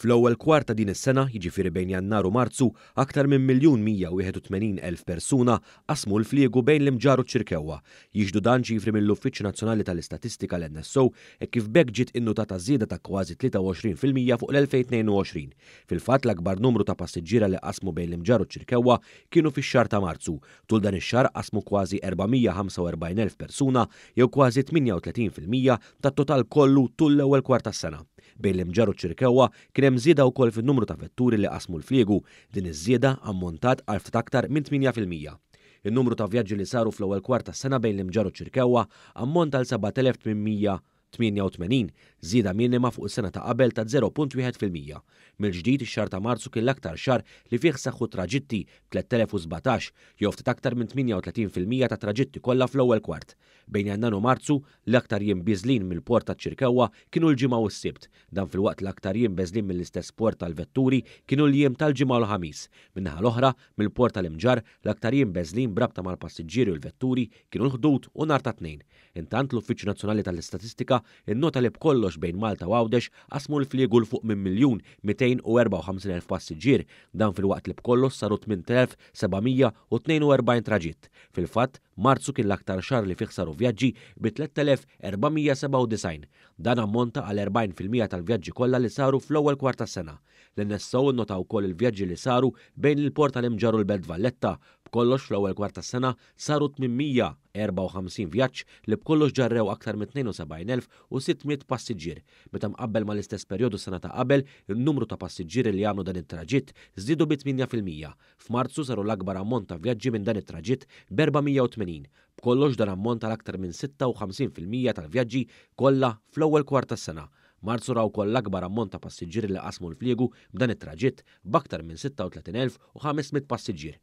Fl-ewwel kwarta din is-sena, jiġifieri bejn Jannar u Marzu, aktar minn miljun u elf persuna qasmu l-fliegu bejn l imġaru ċirkewa. Jiġdu dan ġifri mill-Uffiċċju Nazzjonali tal-Istatistika l-NSO e kif bekk ġiet innutata żieda ta' kważi 23% fuq l-2022. Fil-fatt l-akbar numru ta' passiġġiera li qasmu bejn l imġaru ċirkewa kienu fix-xar ta' Marzu. Tul dan ix-xar qasmu kważi 445.000 persuna jew kważi 38% tat-total kollu tul l-ewwel kwarta s-sena bejn l-imġar ċirkewa kien hemm żieda wkoll fin-numru ta' vetturi li qasmu l-fliegu din iż-żieda ammontat għal ftit aktar minn 8%. Il-numru ta' vjaġġi li saru fl-ewwel kwarta sena bejn l-imġar ċirkewa ammont għal 7800 88 zida minima fuq is-sena ta' qabel ta' 0.1%. Mill-ġdid ix-xar ta' Marzu kien l-aktar xar li fih saħħu traġitti 3017 jew aktar minn 38% ta' traġitti kollha fl-ewwel kwart. Bejn Jannan u Marzu l-aktar jinbiżlin mill-port ta' Ċirkewwa kienu l-ġimgħa u s-Sibt, dan fil-waqt l-aktar jinbeżlin mill-istess port tal-vetturi kienu l-jiem tal-ġimgħa u l-ħamis. Minnaħa l-oħra mill-port tal-imġar l-aktar jinbeżlin brabta mal-passiġġieri u l-vetturi kienu l ħdut u nar ta' tnejn. Intant l-Uffiċċju Nazzjonali tal-Istatistika il-nota li bkollox bejn Malta u Għawdex qasmu l-fliegu l fuq minn miljun 254.000 passiġġier dan fil-waqt li bkollox saru 8.742 traġitt. Fil-fatt, Marzu kien l-aktar xar li fiħsaru vjaġġi bi 3497. Dan ammonta għal 40% tal-vjaġġi kollha li saru fl-ewwel kwarta sena. l nessaw notaw wkoll il-vjaġġi li saru bejn il-port tal-imġaru l-Belt Valletta b'kollox fl-ewwel kwarta sena saru 854 vjaġġ li b'kollox ġarrew aktar minn 72,600 passiġġier. Meta mqabbel ma l-istess perjodu sena ta' qabel, in-numru ta' passiġġieri li għamlu dan it-traġitt żdiedu bi 8%. F'Marzu saru l-akbar ammont ta' vjaġġi minn dan it-traġitt b'480 80. B'kollox dan ammont tal aktar minn 56% tal-vjaġġi kollha fl-ewwel kwart tas-sena. Marzu raw koll akbar ammont ta' passiġġieri li qasmu l-fliegu b'dan it-traġitt b'aktar minn 36,500 passiġġier.